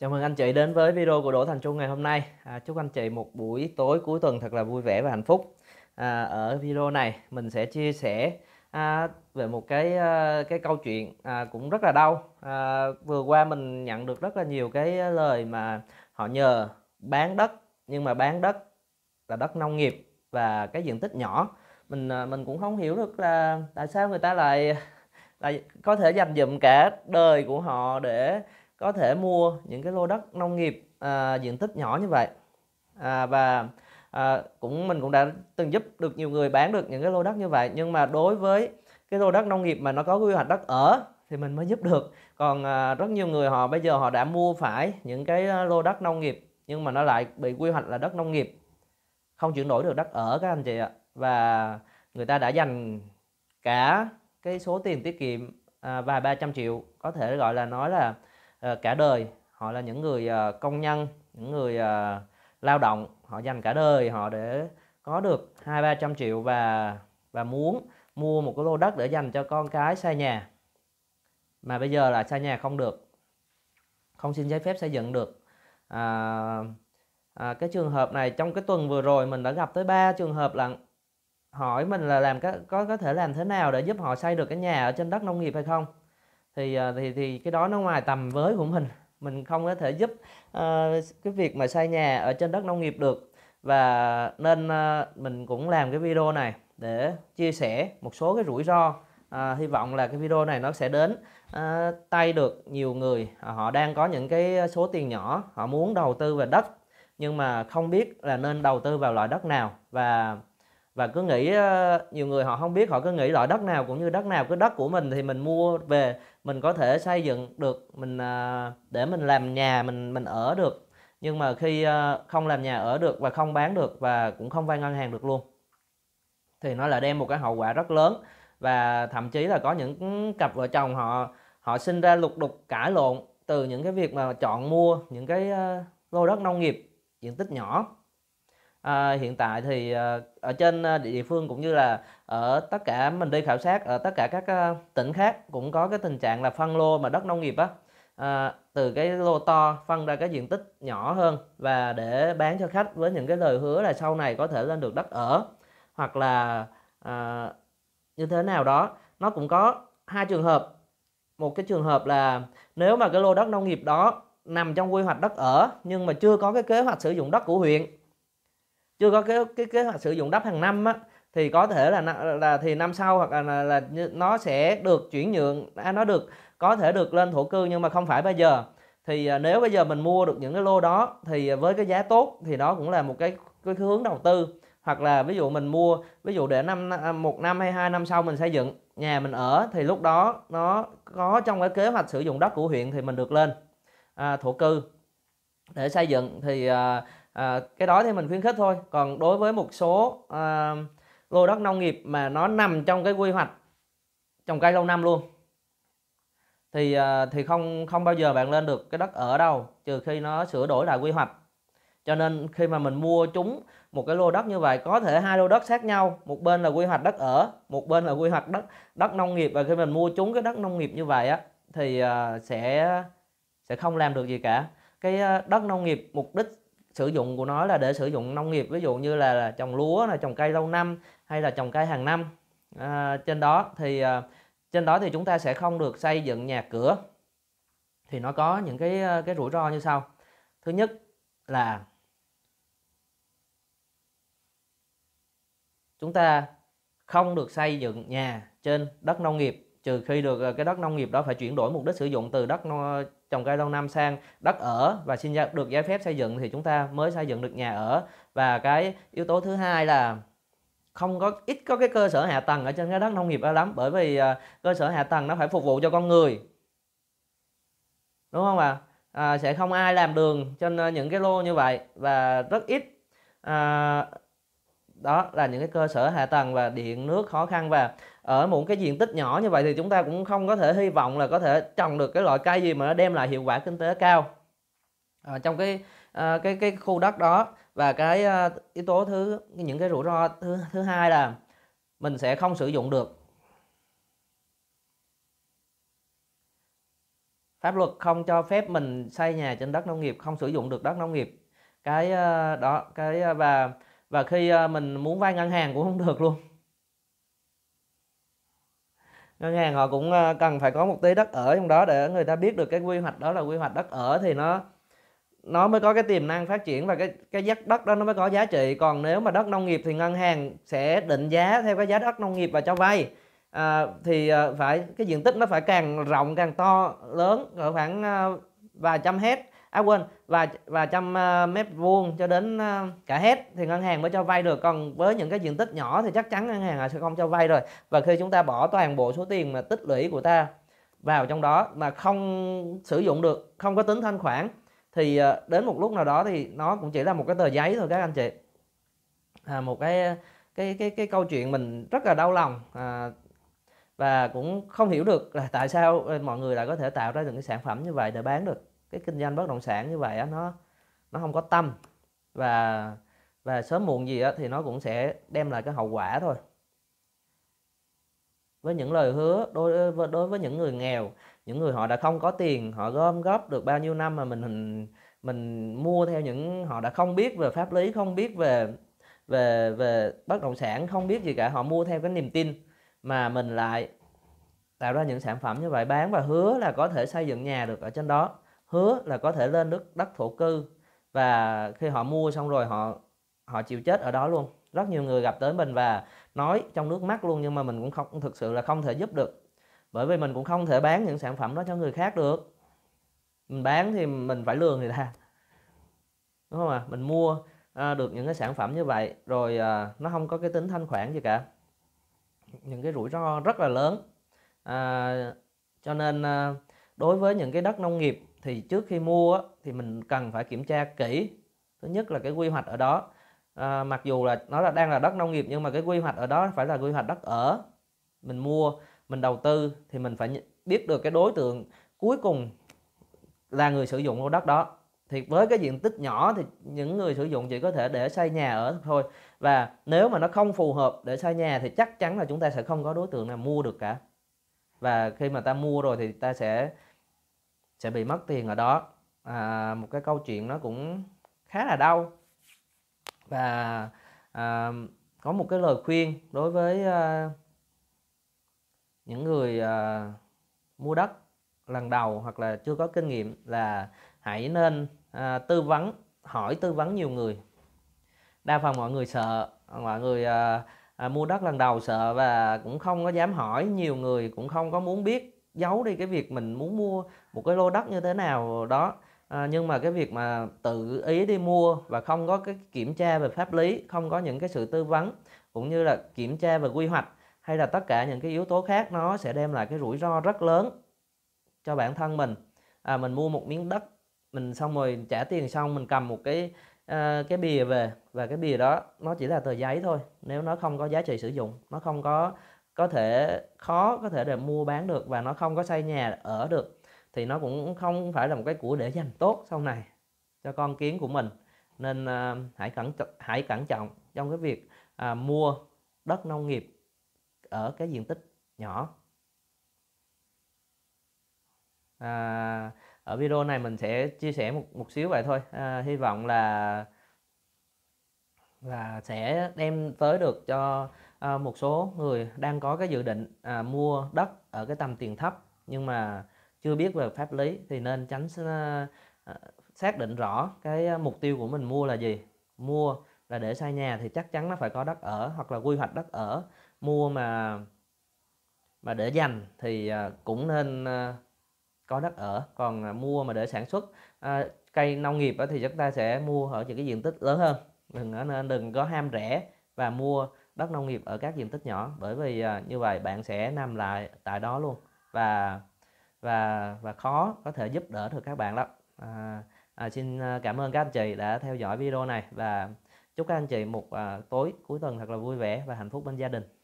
Chào mừng anh chị đến với video của Đỗ Thành Trung ngày hôm nay. À, chúc anh chị một buổi tối cuối tuần thật là vui vẻ và hạnh phúc. À, ở video này mình sẽ chia sẻ à, về một cái à, cái câu chuyện à, cũng rất là đau. À, vừa qua mình nhận được rất là nhiều cái lời mà họ nhờ bán đất nhưng mà bán đất là đất nông nghiệp và cái diện tích nhỏ. Mình à, mình cũng không hiểu được là tại sao người ta lại lại có thể dành dụm cả đời của họ để có thể mua những cái lô đất nông nghiệp à, diện tích nhỏ như vậy à, và à, cũng mình cũng đã từng giúp được nhiều người bán được những cái lô đất như vậy nhưng mà đối với cái lô đất nông nghiệp mà nó có quy hoạch đất ở thì mình mới giúp được còn à, rất nhiều người họ bây giờ họ đã mua phải những cái à, lô đất nông nghiệp nhưng mà nó lại bị quy hoạch là đất nông nghiệp không chuyển đổi được đất ở các anh chị ạ và người ta đã dành cả cái số tiền tiết kiệm à, vài ba trăm triệu có thể gọi là nói là Ờ, cả đời họ là những người ờ, công nhân những người ờ, lao động họ dành cả đời họ để có được hai ba trăm triệu và và muốn mua một cái lô đất để dành cho con cái xây nhà mà bây giờ là xây nhà không được không xin giấy phép xây dựng được à, à, cái trường hợp này trong cái tuần vừa rồi mình đã gặp tới ba trường hợp là hỏi mình là làm có có có thể làm thế nào để giúp họ xây được cái nhà ở trên đất nông nghiệp hay không thì ờ, thì thì cái đó nó ngoài tầm với của mình mình không có thể giúp uh, cái việc mà xây nhà ở trên đất nông nghiệp được và nên uh, mình cũng làm cái video này để chia sẻ một số cái rủi ro uh, hy vọng là cái video này nó sẽ đến uh, tay được nhiều người họ đang có những cái số tiền nhỏ họ muốn đầu tư về đất nhưng mà không biết là nên đầu tư vào loại đất nào và và cứ nghĩ nhiều người họ không biết họ cứ nghĩ loại đất nào cũng như đất nào cứ đất của mình thì mình mua về mình có thể xây dựng được mình à, để mình làm nhà mình mình ở được nhưng mà khi à, không làm nhà ở được và không bán được và cũng không vay ngân hàng được luôn thì nó lại đem một cái hậu quả rất lớn và thậm chí là có những cặp vợ chồng họ họ sinh ra lục đục cãi lộn từ những cái việc mà chọn mua những cái à, lô đất nông nghiệp diện tích nhỏ À, hiện tại thì ờ, ở trên địa, ờ, địa phương cũng như là ở tất cả mình đi khảo sát ở tất cả các tỉnh khác cũng có cái tình trạng là phân lô mà đất nông nghiệp á à, từ cái lô to phân ra cái diện tích nhỏ hơn và để bán cho khách với những cái lời hứa là sau này có thể lên được đất ở hoặc là à, như thế nào đó nó cũng có hai trường hợp một cái trường hợp là nếu mà cái lô đất nông nghiệp đó nằm trong quy hoạch đất ở nhưng mà chưa có cái kế hoạch sử dụng đất của huyện chưa có cái cái kế hoạch sử dụng đất hàng năm á thì có thể là là thì năm sau hoặc là, là nó sẽ được chuyển nhượng à, nó được có thể được lên thổ cư nhưng mà không phải bây giờ thì à, nếu bây giờ mình mua được những cái lô đó thì à, với cái giá tốt thì đó cũng là một cái cái hướng đầu tư hoặc là ví dụ mình mua ví dụ để năm à, một năm hay hai năm sau mình xây dựng nhà mình ở thì lúc đó nó có trong cái kế hoạch sử dụng đất của huyện thì mình được lên à, thổ cư để xây dựng thì à, à, cái đó thì mình khuyến khích thôi còn đối với một số à, lô đất nông nghiệp mà nó nằm trong cái quy hoạch trồng cây lâu năm luôn thì à, thì không không bao giờ bạn lên được cái đất ở đâu trừ khi nó sửa đổi lại quy hoạch cho nên khi mà mình mua chúng một cái lô đất như vậy có thể hai lô đất sát nhau một bên là quy hoạch đất ở một bên là quy hoạch đất đất nông nghiệp và khi mình mua chúng cái đất nông nghiệp như vậy á thì à, sẽ sẽ không làm được gì cả cái à, đất nông nghiệp mục đích sử dụng của nó là để sử dụng nông nghiệp ví dụ như là, trồng lúa là trồng cây lâu năm hay là trồng cây hàng năm à, trên đó thì à, trên đó thì chúng ta sẽ không được xây dựng nhà cửa thì nó có những cái à, cái rủi ro như sau thứ nhất là chúng ta không được xây dựng nhà trên đất nông nghiệp trừ khi được ờ, cái đất nông nghiệp đó phải chuyển đổi mục đích sử dụng từ đất trồng cây lâu năm sang đất ở và xin được giấy phép xây dựng thì chúng ta mới xây dựng được nhà ở và cái yếu tố thứ hai là không có ít có cái cơ sở hạ tầng ở trên cái đất nông nghiệp đó lắm bởi vì ờ, cơ sở hạ tầng nó phải phục vụ cho con người đúng không ạ à? à, sẽ không ai làm đường trên ờ, những cái lô như vậy và rất ít à, đó là những cái cơ sở hạ tầng và điện nước khó khăn và ở một cái diện tích nhỏ như vậy thì chúng ta cũng không có thể hy vọng là có thể trồng được cái loại cây gì mà nó đem lại hiệu quả kinh tế cao ở ờ, trong cái ờ, cái cái khu đất đó và cái ờ, yếu tố thứ những cái rủi ro thứ thứ hai là mình sẽ không sử dụng được pháp luật không cho phép mình xây nhà trên đất nông nghiệp không sử dụng được đất nông nghiệp cái đó cái và và khi ờ, mình muốn vay ngân hàng cũng không được luôn ngân hàng họ cũng ờ, cần phải có một tí đất ở trong đó để người ta biết được cái quy hoạch đó là quy hoạch đất ở thì nó nó mới có cái tiềm năng phát triển và cái cái giá đất đó nó mới có giá trị còn nếu mà đất nông nghiệp thì ngân hàng sẽ định giá theo cái giá đất nông nghiệp và cho vay à, thì phải cái diện tích nó phải càng rộng càng to lớn ở khoảng vài trăm hectare à quên và và trăm ờ, mét vuông cho đến ờ, cả hết thì ngân hàng mới cho vay được còn với những cái diện tích nhỏ thì chắc chắn ngân hàng sẽ không cho vay rồi và khi chúng ta bỏ toàn bộ số tiền mà tích lũy của ta vào trong đó mà không sử dụng được không có tính thanh khoản thì ờ, đến một lúc nào đó thì nó cũng chỉ là một cái tờ giấy thôi các anh chị à, một cái cái cái cái câu chuyện mình rất là đau lòng à, và cũng không hiểu được là tại sao mọi người lại có thể tạo ra những cái sản phẩm như vậy để bán được cái kinh doanh bất động sản như vậy á, nó nó không có tâm và và sớm muộn gì á, thì nó cũng sẽ đem lại cái hậu quả thôi với những lời hứa đối với, đối với những người nghèo những người họ đã không có tiền họ gom góp được bao nhiêu năm mà mình mình, mình mua theo những họ đã không biết về pháp lý không biết về về về bất động sản không biết gì cả họ mua theo cái niềm tin mà mình lại tạo ra những sản phẩm như vậy bán và hứa là có thể xây dựng nhà được ở trên đó hứa là có thể lên đất đất thổ cư và khi họ mua xong rồi họ họ chịu chết ở đó luôn rất nhiều người gặp tới mình và nói trong nước mắt luôn nhưng mà mình cũng không thực sự là không thể giúp được bởi vì mình cũng không thể bán những sản phẩm đó cho người khác được mình bán thì mình phải lường người ta đúng không ạ à? mình mua à, được những cái sản phẩm như vậy rồi à, nó không có cái tính thanh khoản gì cả những cái rủi ro rất là lớn à, cho nên à, đối với những cái đất nông nghiệp thì trước khi mua thì mình cần phải kiểm tra kỹ thứ nhất là cái quy hoạch ở đó à, mặc dù là nó là đang là đất nông nghiệp nhưng mà cái quy hoạch ở đó phải là quy hoạch đất ở mình mua mình đầu tư thì mình phải biết được cái đối tượng cuối cùng là người sử dụng của đất đó thì với cái diện tích nhỏ thì những người sử dụng chỉ có thể để xây nhà ở thôi và nếu mà nó không phù hợp để xây nhà thì chắc chắn là chúng ta sẽ không có đối tượng nào mua được cả và khi mà ta mua rồi thì ta sẽ sẽ bị mất tiền ở đó à, một cái câu chuyện nó cũng khá là đau và à, có một cái lời khuyên đối với à, những người à, mua đất lần đầu hoặc là chưa có kinh nghiệm là hãy nên à, tư vấn hỏi tư vấn nhiều người đa phần mọi người sợ mọi người à, à, mua đất lần đầu sợ và cũng không có dám hỏi nhiều người cũng không có muốn biết giấu đi cái việc mình muốn mua một cái lô đất như thế nào đó à, nhưng mà cái việc mà tự ý đi mua và không có cái kiểm tra về pháp lý không có những cái sự tư vấn cũng như là kiểm tra về quy hoạch hay là tất cả những cái yếu tố khác nó sẽ đem lại cái rủi ro rất lớn cho bản thân mình à, mình mua một miếng đất mình xong rồi trả tiền xong mình cầm một cái uh, cái bìa về và cái bìa đó nó chỉ là tờ giấy thôi nếu nó không có giá trị sử dụng nó không có có thể khó có thể để mua bán được và nó không có xây nhà ở được thì nó cũng không phải là một cái của để dành tốt sau này cho con kiến của mình nên à, hãy cẩn hãy cẩn trọng trong cái việc à, mua đất nông nghiệp ở cái diện tích nhỏ à, ở video này mình sẽ chia sẻ một một xíu vậy thôi à, hy vọng là là sẽ đem tới được cho à, một số người đang có cái dự định à, mua đất ở cái tầm tiền thấp nhưng mà chưa biết về pháp lý thì nên tránh à, à, xác định rõ cái à, mục tiêu của mình mua là gì mua là để xây nhà thì chắc chắn nó phải có đất ở hoặc là quy hoạch đất ở mua mà mà để dành thì à, cũng nên có đất ở còn mua mà để sản xuất à, cây nông nghiệp thì chúng ta sẽ mua ở những cái diện tích lớn hơn đừng nên đừng có ham rẻ và mua đất nông nghiệp ở các diện tích nhỏ bởi vì à, như vậy bạn sẽ nằm lại tại đó luôn và và và khó có thể giúp đỡ được các bạn lắm à, à, xin à, cảm ơn các anh chị đã theo dõi video này và chúc các anh chị một à, tối cuối tuần thật là vui vẻ và hạnh phúc bên gia đình